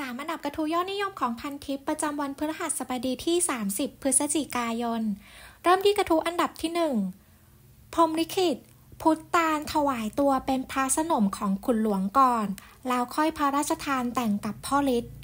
สามอันดับกระทู้ยอดนิยมของพันทิปประจำวันพฤหัสบดีที่ 30พฤศจิกายน เริ่มที่กระทู้อันดับที่หนึ่งพรมลิขิตพุทธตานถวายตัวเป็นพระสนมของขุนหลวงก่อน แล้วค่อยพระราชทานแต่งกับพ่อฤทธิ์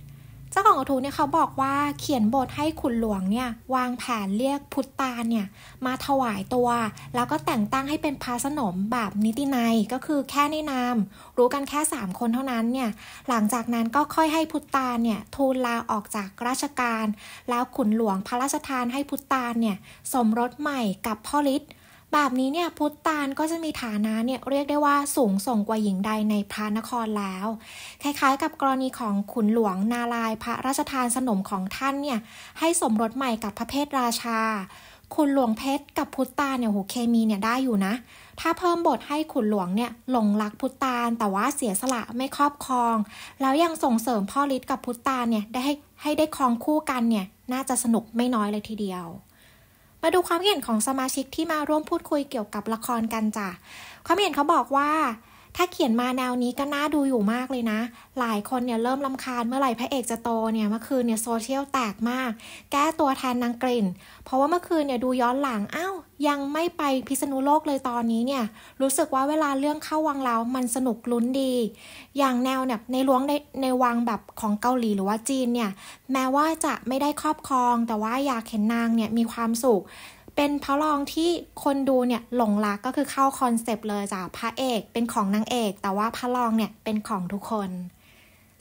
เจ้าของกระทู้เนี่ยเขาบอกว่าเขียนบทให้ขุนหลวงเนี่ยวางแผนเรียกพุทธาเนี่ยมาถวายตัว แล้วก็แต่งตั้งให้เป็นพระสนมแบบนิตินัยก็คือแค่ในนามรู้กันแค่ 3 คนเท่านั้นเนี่ยหลังจากนั้นก็ค่อยให้พุทธาเนี่ยทูลลาออกจากราชการ แล้วขุนหลวงพระราชทานให้พุทธาเนี่ยสมรสใหม่กับพ่อฤทธิ์แบบนี้เนี่ยพุทธานก็จะมีฐานะเนี่ยเรียกได้ว่าสูงส่งกว่าหญิงใดในพระนครแล้ว คล้ายๆกับกรณีของขุนหลวงนาลายพระราชทานสนมของท่านเนี่ยให้สมรสใหม่กับพระเพทราชา ขุนหลวงเพชรกับพุทธานเนี่ยโหเคมีเนี่ยได้อยู่นะ ถ้าเพิ่มบทให้ขุนหลวงเนี่ยหลงรักพุทธานแต่ว่าเสียสละไม่ครอบครอง แล้วยังส่งเสริมพ่อฤทธิ์กับพุทธานเนี่ยได้ให้ได้ครองคู่กันเนี่ยน่าจะสนุกไม่น้อยเลยทีเดียวมาดูความเห็นของสมาชิกที่มาร่วมพูดคุยเกี่ยวกับละครกันจ้ะความเห็นเขาบอกว่าถ้าเขียนมาแนวนี้ก็น่าดูอยู่มากเลยนะ หลายคนเนี่ยเริ่มลำคาญเมื่อไหร่พระเอกจะโตเนี่ยเมื่อคืนเนี่ยโซเชียลแตกมาก แก้ตัวแทนนางกลิ่น เพราะว่าเมื่อคืนเนี่ยดูย้อนหลัง อ้าวยังไม่ไปพิษณุโลกเลยตอนนี้เนี่ย รู้สึกว่าเวลาเรื่องเข้าวังเรามันสนุกลุ้นดี อย่างแนวเนี่ยในล้วงในในวังแบบของเกาหลีหรือว่าจีนเนี่ย แม้ว่าจะไม่ได้ครอบครองแต่ว่าอยากเห็นนางเนี่ยมีความสุขเป็นพระรองที่คนดูเนี่ย หลงรักก็คือเข้าคอนเซปต์เลยจ้ะพระเอกเป็นของนางเอก แต่ว่าพระรองเนี่ย เป็นของทุกคน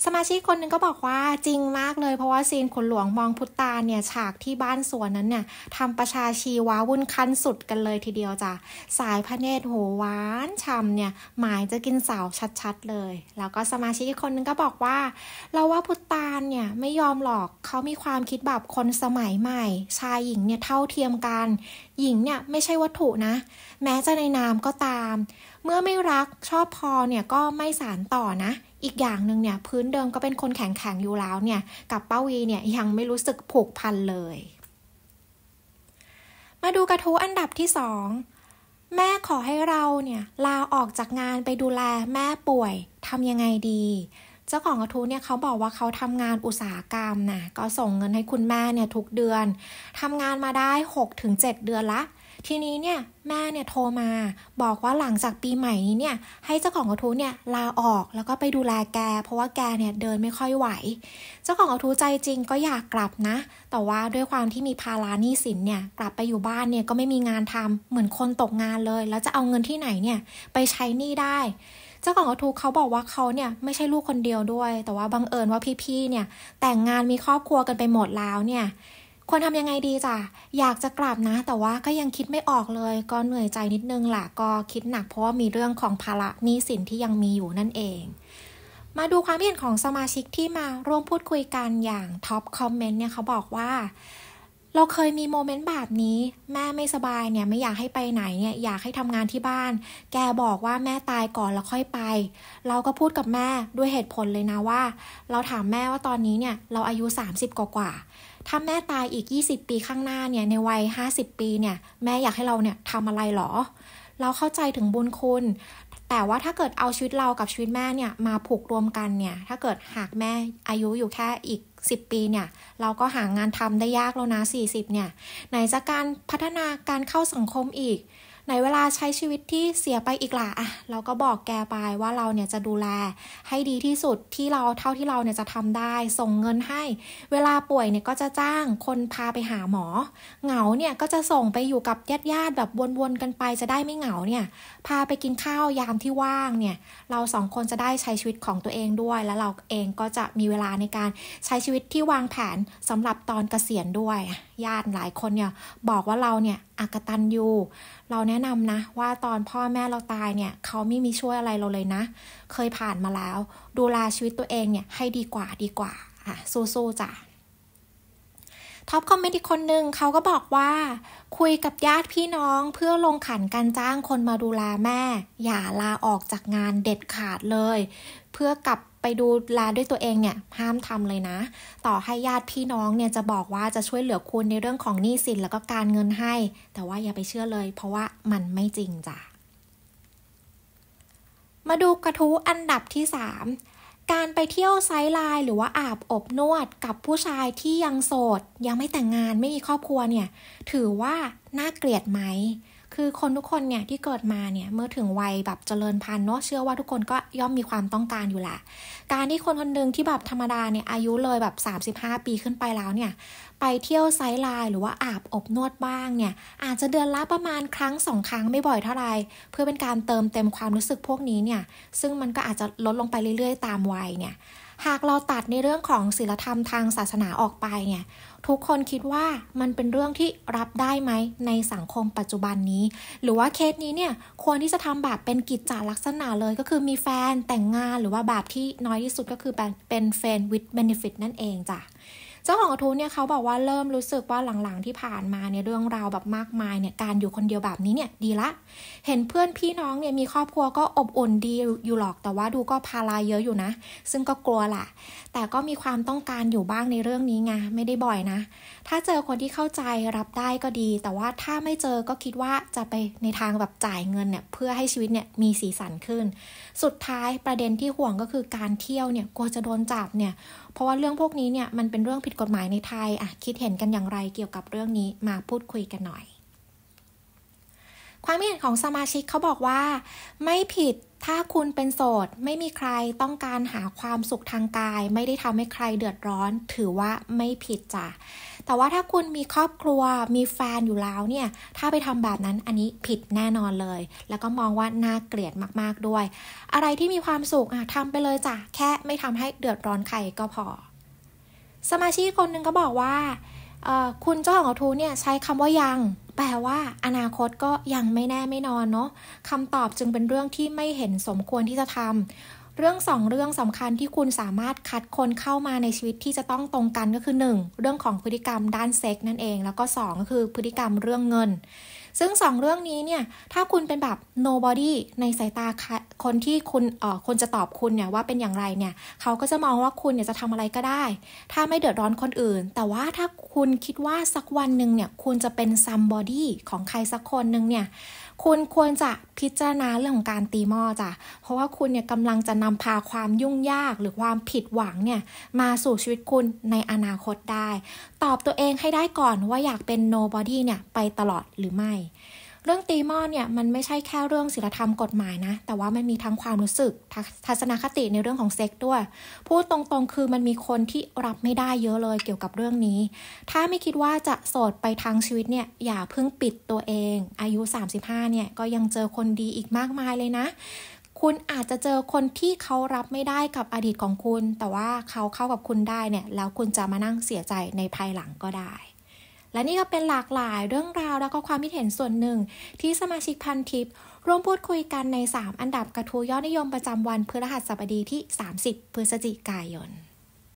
สมาชิกคนหนึ่งก็บอกว่าจริงมากเลยเพราะว่าซีนขุนหลวงมองพุตตาเนี่ยฉากที่บ้านสวนนั้นเนี่ยทำประชาชีว้าวุ่นคันสุดกันเลยทีเดียวจ้ะสายพระเนตรโหหวานช่ำเนี่ย หมายจะกินสาวชัดๆเลย แล้วก็สมาชิกอีกคนหนึ่งก็บอกว่าเราว่าพุตตาเนี่ยไม่ยอมหรอกเขามีความคิดแบบคนสมัยใหม่ ชายหญิงเนี่ยเท่าเทียมกัน หญิงเนี่ยไม่ใช่วัตถุนะ แม้จะในนามก็ตาม เมื่อไม่รักชอบพอเนี่ยก็ไม่สารต่อนะอีกอย่างหนึ่งเนี่ยพื้นเดิมก็เป็นคนแข็งๆอยู่แล้วเนี่ยกับป้าวีเนี่ยยังไม่รู้สึกผูกพันเลย มาดูกระทู้อันดับที่สองแม่ขอให้เราเนี่ยลาออกจากงานไปดูแลแม่ป่วยทำยังไงดี เจ้าของกระทู้เนี่ยเขาบอกว่าเขาทำงานอุตสาหกรรมนะก็ส่งเงินให้คุณแม่เนี่ยทุกเดือนทำงานมาได้ 6-7 เดือนละทีนี้เนี่ยแม่เนี่ยโทรมาบอกว่าหลังจากปีใหม่นี้เนี่ย ให้เจ้าของกระทู้เนี่ยลาออกแล้วก็ไปดูแลแก เพราะว่าแกเนี่ยเดินไม่ค่อยไหว เจ้าของกระทู้ใจจริงก็อยากกลับนะ แต่ว่าด้วยความที่มีภาระหนี้สินเนี่ย กลับไปอยู่บ้านเนี่ยก็ไม่มีงานทำเหมือนคนตกงานเลยแล้วจะเอาเงินที่ไหนเนี่ยไปใช้หนี้ได้ เจ้าของกระทูเขาบอกว่าเขาเนี่ยไม่ใช่ลูกคนเดียวด้วย แต่ว่าบังเอิญว่าพี่ๆเนี่ย แต่งงานมีครอบครัวกันไปหมดแล้วเนี่ยควรทำยังไงดีจ้ะอยากจะกลับนะ แต่ว่าก็ยังคิดไม่ออกเลย ก็เหนื่อยใจนิดนึงแหละก็คิดหนักเพราะว่ามีเรื่องของภาระหนี้สินที่ยังมีอยู่นั่นเอง มาดูความเห็นของสมาชิกที่มาร่วมพูดคุยกันอย่างท็อปคอมเมนต์เนี่ย เขาบอกว่า เราเคยมีโมเมนต์แบบนี้ แม่ไม่สบายเนี่ย ไม่อยากให้ไปไหนเนี่ย อยากให้ทำงานที่บ้าน แกบอกว่าแม่ตายก่อนแล้วค่อยไป เราก็พูดกับแม่ด้วยเหตุผลเลยนะว่า เราถามแม่ว่าตอนนี้เนี่ย เราอายุ30กว่ากว่าถ้าแม่ตายอีก 20 ปีข้างหน้าเนี่ยในวัย 50 ปีเนี่ยแม่อยากให้เราเนี่ยทำอะไรหรอ เราเข้าใจถึงบุญคุณ แต่ว่าถ้าเกิดเอาชีวิตเรากับชีวิตแม่เนี่ยมาผูกรวมกันเนี่ย ถ้าเกิดหากแม่อายุอยู่แค่อีก 10 ปีเนี่ย เราก็หางานทำได้ยากแล้วนะ 40เนี่ยไหนจะการพัฒนาการเข้าสังคมอีกไหนเวลาใช้ชีวิตที่เสียไปอีกล่ะอะเราก็บอกแกไปว่าเราเนี่ยจะดูแลให้ดีที่สุดที่เราเท่าที่เราเนี่ยจะทำได้ส่งเงินให้ เวลาป่วยเนี่ยก็จะจ้างคนพาไปหาหมอ เหงาเนี่ยก็จะส่งไปอยู่กับญาติญาติแบบวนๆกันไปจะได้ไม่เหงาเนี่ย พาไปกินข้าวยามที่ว่างเนี่ย เราสองคนจะได้ใช้ชีวิตของตัวเองด้วย แล้วเราเองก็จะมีเวลาในการใช้ชีวิตที่วางแผนสำหรับตอนเกษียณด้วย ญาติหลายคนเนี่ยบอกว่าเราเนี่ยอากตันยูเราแนะนำนะว่าตอนพ่อแม่เราตายเนี่ยเขาไม่มีช่วยอะไรเราเลยนะ เคยผ่านมาแล้ว ดูแลชีวิตตัวเองเนี่ย ให้ดีกว่าดีกว่าอ่ะสู้ๆจ้ะท็อปคอมเมดี้คนหนึ่งเขาก็บอกว่า คุยกับญาติพี่น้อง เพื่อลงขันการจ้างคนมาดูแลแม่ อย่าลาออกจากงานเด็ดขาดเลย เพื่อกลับไปดูแลด้วยตัวเองเนี่ยห้ามทำเลยนะ ต่อให้ญาติพี่น้องเนี่ยจะบอกว่าจะช่วยเหลือคุณในเรื่องของหนี้สินแล้วก็การเงินให้ แต่ว่าอย่าไปเชื่อเลย เพราะว่ามันไม่จริงจ้ะมาดูกระทู้อันดับที่ 3การไปเที่ยวไซไลน์หรือว่าอาบอบนวดกับผู้ชายที่ยังโสดยังไม่แต่งงานไม่มีครอบครัวเนี่ย ถือว่าน่าเกลียดไหมคือคนทุกคนเนี่ยที่เกิดมาเนี่ยเมื่อถึงวัยแบบเจริญพันธุ์เนาะเชื่อว่าทุกคนก็ย่อมมีความต้องการอยู่ละการที่คนคนหนึ่งที่แบบธรรมดาเนี่ยอายุเลยแบบ35 ปีขึ้นไปแล้วเนี่ยไปเที่ยวไซไลน์หรือว่าอาบอบนวดบ้างเนี่ยอาจจะเดือนละประมาณครั้งสองครั้งไม่บ่อยเท่าไรเพื่อเป็นการเติมเต็มความรู้สึกพวกนี้เนี่ย ซึ่งมันก็อาจจะลดลงไปเรื่อยๆตามวัยเนี่ย หากเราตัดในเรื่องของศีลธรรมทางศาสนาออกไปเนี่ยทุกคนคิดว่ามันเป็นเรื่องที่รับได้ไหมในสังคมปัจจุบันนี้ หรือว่าเคสนี้เนี่ย ควรที่จะทำแบบเป็นกิจจาลักษณะเลยก็คือมีแฟนแต่งงานหรือว่าแบบที่น้อยที่สุดก็คือเป็นเป็นแฟนวิดเบน n e f i นั่นเองจ้ะเจ้าของกระทู้เนี่ยเขาบอกว่าเริ่มรู้สึกว่าหลังๆที่ผ่านมาเนี่ยเรื่องราวแบบมากมายเนี่ยการอยู่คนเดียวแบบนี้เนี่ยดีละเห็นเพื่อนพี่น้องเนี่ยมีครอบครัวก็อบอุ่นดีอยู่หรอกแต่ว่าดูก็ภาระเยอะอยู่นะซึ่งก็กลัวแหละแต่ก็มีความต้องการอยู่บ้างในเรื่องนี้ไงไม่ได้บ่อยนะ ถ้าเจอคนที่เข้าใจรับได้ก็ดี แต่ว่าถ้าไม่เจอก็คิดว่าจะไปในทางแบบจ่ายเงินเนี่ยเพื่อให้ชีวิตเนี่ยมีสีสันขึ้น สุดท้ายประเด็นที่ห่วงก็คือการเที่ยวเนี่ยกลัวจะโดนจับเนี่ยเพราะว่าเรื่องพวกนี้เนี่ยมันเป็นเรื่องิดกฎหมายในไทยอ่ะคิด เห็นกันอย่างไรเกี่ยวกับเรื่องนี้มาพูดคุยกันหน่อย ความเห็นของสมาชิกเขาบอกว่า ไม่ผิดถ้าคุณเป็นโสด ไม่มีใครต้องการหาความสุขทางกาย ไม่ได้ทำให้ใครเดือดร้อนถือว่าไม่ผิดจ้ะแต่ว่าถ้าคุณมีครอบครัวมีแฟนอยู่แล้วเนี่ย ถ้าไปทำแบบนั้นอันนี้ผิดแน่นอนเลย แล้วก็มองว่าน่าเกลียดมากๆด้วย อะไรที่มีความสุขอะทำไปเลยจ้ะแค่ไม่ทำให้เดือดร้อนใครก็พอสมาชิกคนหนึ่งก็บอกว่าคุณเจ้าของกระทู้เนี่ย ใช้คำว่ายัง แปลว่า อนาคตก็ยังไม่แน่ไม่นอนเนาะคำตอบจึงเป็นเรื่องที่ไม่เห็นสมควรที่จะทำเรื่องสองเรื่องสำคัญที่คุณสามารถคัดคนเข้ามาในชีวิตที่จะต้องตรงกันก็คือ 1. เรื่องของพฤติกรรม ด้านเซ็กนั่นเอง แล้วก็2ก็คือพฤติกรรมเรื่องเงินซึ่ง 2 เรื่องนี้เนี่ย ถ้าคุณเป็นแบบ nobody ในสายตาคนที่คุณเอ่อคนจะตอบคุณเนี่ยว่าเป็นอย่างไรเนี่ย เขาก็จะมองว่าคุณเนี่ยจะทำอะไรก็ได้ ถ้าไม่เดือดร้อนคนอื่น แต่ว่าถ้าคุณคิดว่าสักวันหนึ่งเนี่ย คุณจะเป็น somebody ของใครสักคนหนึ่งเนี่ยคุณควรจะพิจารณาเรื่องของการตีหม้อจ้ะ เพราะว่าคุณเนี่ยกำลังจะนำพาความยุ่งยากหรือความผิดหวังเนี่ย มาสู่ชีวิตคุณในอนาคตได้ ตอบตัวเองให้ได้ก่อนว่าอยากเป็น nobody เนี่ยไปตลอดหรือไม่เรื่องตีมออเนี่ยมันไม่ใช่แค่เรื่องศีลธรรมกฎหมายนะ แต่ว่ามันมีทั้งความรู้สึก ทัศนคติในเรื่องของเซ็กด้วยพูดตรงๆคือมันมีคนที่รับไม่ได้เยอะเลยเกี่ยวกับเรื่องนี้ ถ้าไม่คิดว่าจะโสดไปทางชีวิตเนี่ย อย่าเพิ่งปิดตัวเอง อายุ 35เนี่ยก็ยังเจอคนดีอีกมากมายเลยนะ คุณอาจจะเจอคนที่เขารับไม่ได้กับอดีตของคุณ แต่ว่าเขาเข้ากับคุณได้เนี่ยแล้วคุณจะมานั่งเสียใจในภายหลังก็ได้และนี่ก็เป็นหลากหลายเรื่องราวแล้วก็ความคิดเห็นส่วนหนึ่ง ที่สมาชิกพันทิป ร่วมพูดคุยกันใน 3 อันดับกระทู้ยอดนิยมประจำวันพฤหัสบดีที่ 30 พฤศจิกายน